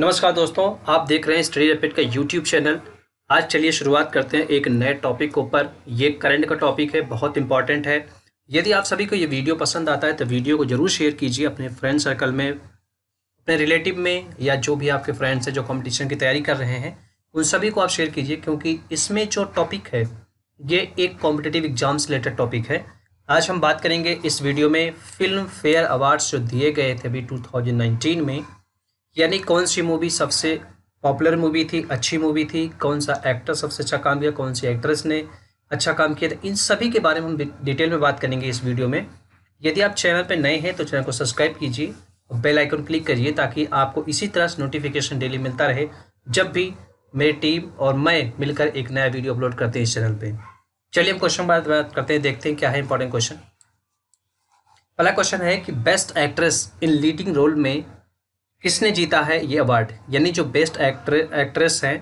नमस्कार दोस्तों आप देख रहे हैं स्टडी रैपिड का यूट्यूब चैनल आज चलिए शुरुआत करते हैं एक नए टॉपिक के ऊपर ये करंट का टॉपिक है बहुत इंपॉर्टेंट है यदि आप सभी को ये वीडियो पसंद आता है तो वीडियो को जरूर शेयर कीजिए अपने फ्रेंड सर्कल में अपने रिलेटिव में या जो भी आपके फ्रेंड्स हैं जो कॉम्पिटिशन की तैयारी कर रहे हैं उन सभी को आप शेयर कीजिए क्योंकि इसमें जो टॉपिक है ये एक कॉम्पिटेटिव एग्जाम से रिलेटेड टॉपिक है आज हम बात करेंगे इस वीडियो में फिल्म फेयर अवार्ड्स जो दिए गए थे अभी 2019 में यानी कौन सी मूवी सबसे पॉपुलर मूवी थी अच्छी मूवी थी कौन सा एक्टर सबसे अच्छा काम किया कौन सी एक्ट्रेस ने अच्छा काम किया तो इन सभी के बारे में हम डिटेल में बात करेंगे इस वीडियो में यदि आप चैनल पर नए हैं तो चैनल को सब्सक्राइब कीजिए और बेल आइकन क्लिक करिए ताकि आपको इसी तरह से नोटिफिकेशन डेली मिलता रहे जब भी मेरी टीम और मैं मिलकर एक नया वीडियो अपलोड करते हैं इस चैनल पर चलिए हम क्वेश्चन बात बात करते हैं देखते हैं क्या है इंपॉर्टेंट क्वेश्चन पहला क्वेश्चन है कि best actress in leading role में किसने जीता है ये अवार्ड यानी जो बेस्ट एक्टर एक्ट्रेस हैं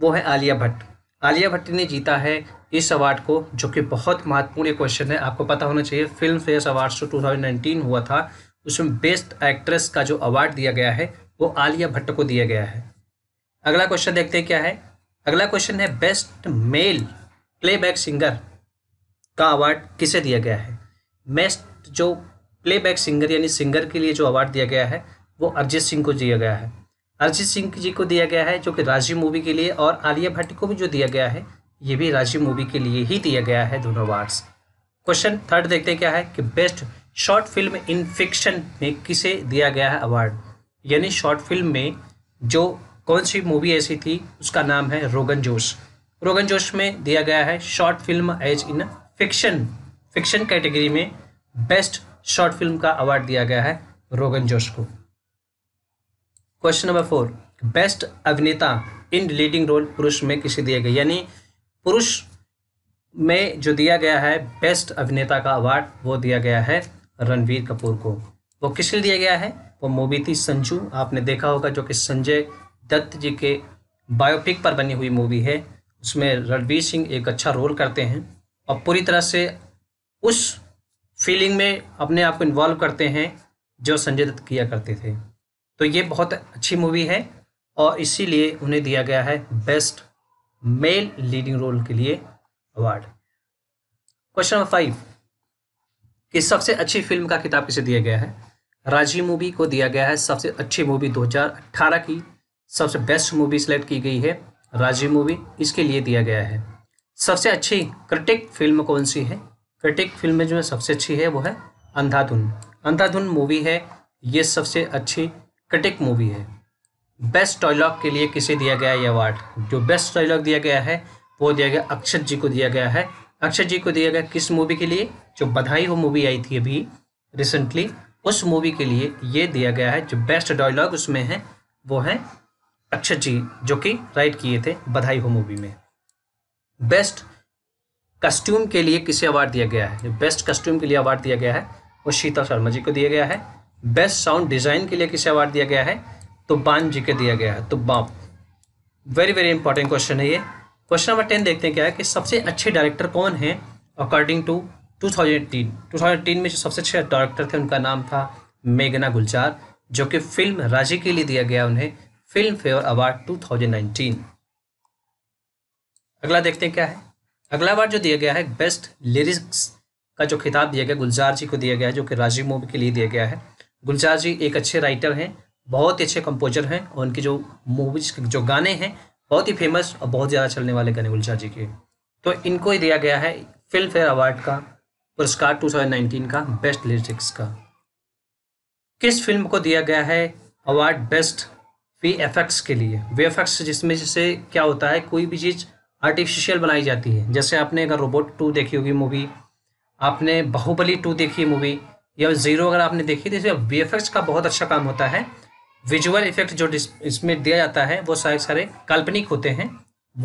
वो है आलिया भट्ट आलिया भट्ट ने जीता है इस अवार्ड को जो कि बहुत महत्वपूर्ण क्वेश्चन है आपको पता होना चाहिए फिल्म फेयर अवार्ड जो टू हुआ था उसमें बेस्ट एक्ट्रेस का जो अवार्ड दिया गया है वो आलिया भट्ट को दिया गया है अगला क्वेश्चन देखते हैं क्या है अगला क्वेश्चन है बेस्ट मेल प्लेबैक सिंगर का अवार्ड किसे दिया गया है बेस्ट जो प्लेबैक सिंगर यानी सिंगर के लिए जो अवार्ड दिया गया है वो अरिजीत सिंह को दिया गया है अरिजीत सिंह जी को दिया गया है जो कि राजीव मूवी के लिए और आलिया भट्ट को भी जो दिया गया है ये भी राजीव मूवी के लिए ही दिया गया है दोनों अवार्ड्स क्वेश्चन थर्ड देखते हैं क्या है कि best short film in fiction में किसे दिया गया है अवार्ड यानी शॉर्ट फिल्म में जो कौन सी मूवी ऐसी थी उसका नाम है रोगन जोश रोगन जोश में दिया गया है short film as in fiction fiction category में बेस्ट शॉर्ट फिल्म का अवार्ड दिया गया है रोगन जोश को क्वेश्चन नंबर फोर बेस्ट अभिनेता इन लीडिंग रोल पुरुष में किसे दिया गया यानी पुरुष में जो दिया गया है बेस्ट अभिनेता का अवार्ड वो दिया गया है रणवीर कपूर को वो किस लिए दिया गया है वो मूवी थी संजू आपने देखा होगा जो कि संजय दत्त जी के बायोपिक पर बनी हुई मूवी है उसमें रणवीर सिंह एक अच्छा रोल करते हैं और पूरी तरह से उस फीलिंग में अपने आप को इन्वॉल्व करते हैं जो संजय दत्त किया करते थे तो ये बहुत अच्छी मूवी है और इसीलिए उन्हें दिया गया है बेस्ट मेल लीडिंग रोल के लिए अवार्ड क्वेश्चन नंबर फाइव कि सबसे अच्छी फिल्म का किताब किसे दिया गया है राजीव मूवी को दिया गया है सबसे अच्छी मूवी 2018 की सबसे बेस्ट मूवी सेलेक्ट की गई है राजीव मूवी इसके लिए दिया गया है सबसे अच्छी क्रिटिक फिल्म कौन सी है क्रिटिक फिल्म में जो है सबसे अच्छी है वो है अंधाधुन अंधाधुन मूवी है ये सबसे अच्छी क्रिटिक मूवी है बेस्ट डायलॉग के लिए किसे दिया गया ये अवार्ड जो बेस्ट डायलॉग दिया गया है वो दिया गया अक्षत जी को दिया गया है अक्षत जी को दिया गया किस मूवी के लिए जो बधाई हो मूवी आई थी अभी रिसेंटली उस मूवी के लिए ये दिया गया है जो बेस्ट डायलॉग उसमें है वो है अक्षत जी जो कि राइट किए थे बधाई हो मूवी में बेस्ट कस्ट्यूम के लिए किसे अवार्ड दिया गया है जो बेस्ट कस्ट्यूम के लिए अवार्ड दिया गया है वो शीता शर्मा जी को दिया गया है बेस्ट साउंड डिज़ाइन के लिए किसे अवार्ड दिया गया है तो बान जी के दिया गया है तो बाप वेरी वेरी इंपॉर्टेंट क्वेश्चन है ये क्वेश्चन नंबर टेन देखते हैं क्या है कि सबसे अच्छे डायरेक्टर कौन हैं अकॉर्डिंग टू टू 2010 में जो सबसे अच्छे डायरेक्टर थे उनका नाम था मेघना गुलजार जो कि फिल्म राजी के लिए दिया गया उन्हें फिल्म फेयर अवार्ड टू अगला देखते हैं क्या है अगला अवार्ड जो दिया गया है बेस्ट लिरिक्स का जो खिताब दिया गया गुलजार जी को दिया गया है जो कि राजीव मूवी के लिए दिया गया है गुलजार जी एक अच्छे राइटर हैं बहुत ही अच्छे कंपोजर हैं और उनकी जो मूवीज जो गाने हैं बहुत ही फेमस और बहुत ज़्यादा चलने वाले गाने गुलजार जी के तो इनको ही दिया गया है फिल्म फेयर अवार्ड का पुरस्कार 2019 का बेस्ट लिरिक्स का किस फिल्म को दिया गया है अवार्ड बेस्ट वी एफेक्ट्स के लिए वी एफेक्ट्स जिसमें जैसे क्या होता है कोई भी चीज़ आर्टिफिशियल बनाई जाती है जैसे आपने अगर रोबोट टू देखी होगी मूवी आपने बाहुबली टू देखी मूवी या ज़ीरो अगर आपने देखी तो इसमें वी का बहुत अच्छा काम होता है विजुअल इफेक्ट जो इसमें दिया जाता है वो सारे सारे काल्पनिक होते हैं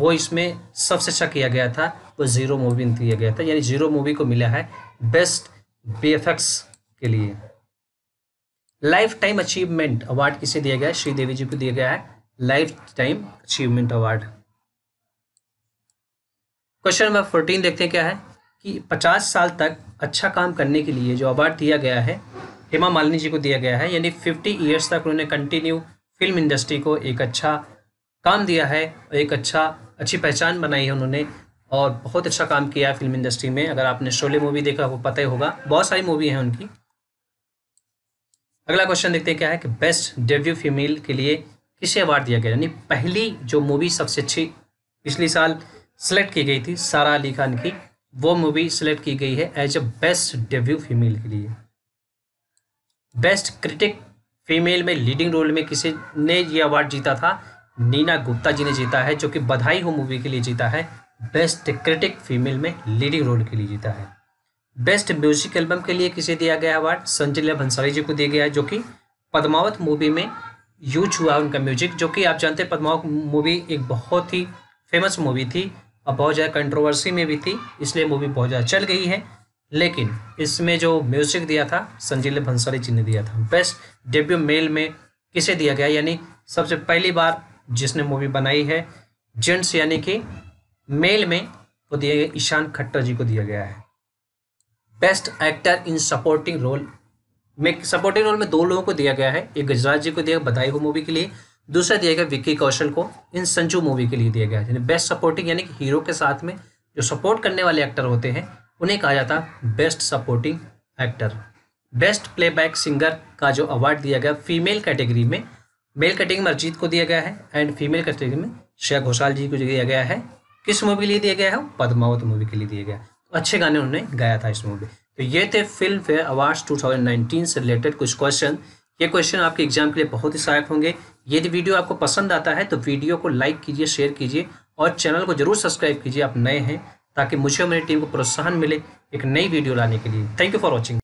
वो इसमें सबसे अच्छा किया गया था वो ज़ीरो मूवी में गया था यानी ज़ीरो मूवी को मिला है बेस्ट बी के लिए लाइफ टाइम अचीवमेंट अवार्ड किसे दिया गया है श्रीदेवी जी को दिया गया है lifetime achievement award question number fourteen देखते हैं क्या है कि 50 साल तक अच्छा काम करने के लिए जो अवार्ड दिया गया है हेमा मालिनी जी को दिया गया है यानी 50 ईयर्स तक उन्होंने कंटिन्यू फिल्म इंडस्ट्री को एक अच्छा काम दिया है एक अच्छा अच्छी पहचान बनाई है उन्होंने और बहुत अच्छा काम किया है फिल्म इंडस्ट्री में अगर आपने शोले मूवी देखा वो पता ही होगा बहुत सारी मूवी हैं उनकी अगला क्वेश्चन देखते हैं क्या है कि बेस्ट डेब्यू फीमेल के लिए किसे अवार्ड दिया गया यानी पहली जो मूवी सबसे अच्छी पिछले साल सेलेक्ट की गई थी सारा अली खान की वो मूवी सेलेक्ट की गई है as a best debut female के लिए बेस्ट क्रिटिक फीमेल में लीडिंग रोल में किसी ने ये अवार्ड जीता था नीना गुप्ता जी ने जीता है जो कि बधाई हो मूवी के लिए जीता है बेस्ट क्रिटिक फीमेल में लीडिंग रोल के लिए जीता है बेस्ट म्यूजिक एल्बम के लिए किसे दिया गया अवार्ड संजय लीला भंसाली जी को दिया गया है जो कि पद्मावत मूवी में यूज हुआ उनका म्यूजिक जो कि आप जानते हैं पद्मावत मूवी एक बहुत ही फेमस मूवी थी और बहुत ज़्यादा कंट्रोवर्सी में भी थी इसलिए मूवी बहुत ज़्यादा चल गई है लेकिन इसमें जो म्यूजिक दिया था संजीले भंसाली जी ने दिया था बेस्ट डेब्यू मेल में किसे दिया गया यानी सबसे पहली बार जिसने मूवी बनाई है जेंट्स यानी कि मेल में वो दिया गया ईशान खट्टर जी को दिया गया है best actor in supporting role में सपोर्टिंग रोल में दो लोगों को दिया गया है एक गजराज जी को दिया बधाई हो मूवी के लिए दूसरा दिया गया विक्की कौशल को इन संजू मूवी के लिए दिया गया यानी बेस्ट सपोर्टिंग यानी कि हीरो के साथ में जो सपोर्ट करने वाले एक्टर होते हैं उन्हें कहा जाता है best supporting actor best playback singer का जो अवार्ड दिया गया फीमेल कैटेगरी में मेल कैटेगरी में अरजीत को दिया गया है एंड फीमेल कैटेगरी में श्रेया घोषाल जी को दिया गया है किस मूवी के लिए दिया गया है पद्मावत मूवी के लिए दिया गया तो अच्छे गाने उन्होंने गाया था इस मूवी तो ये थे फिल्म फेयर अवार्ड्स 2019 से रिलेटेड कुछ क्वेश्चन ये क्वेश्चन आपके एग्जाम के लिए बहुत ही सहायक होंगे यदि वीडियो आपको पसंद आता है तो वीडियो को लाइक कीजिए शेयर कीजिए और चैनल को जरूर सब्सक्राइब कीजिए आप नए हैं ताकि मुझे और मेरी टीम को प्रोत्साहन मिले एक नई वीडियो लाने के लिए थैंक यू फॉर वॉचिंग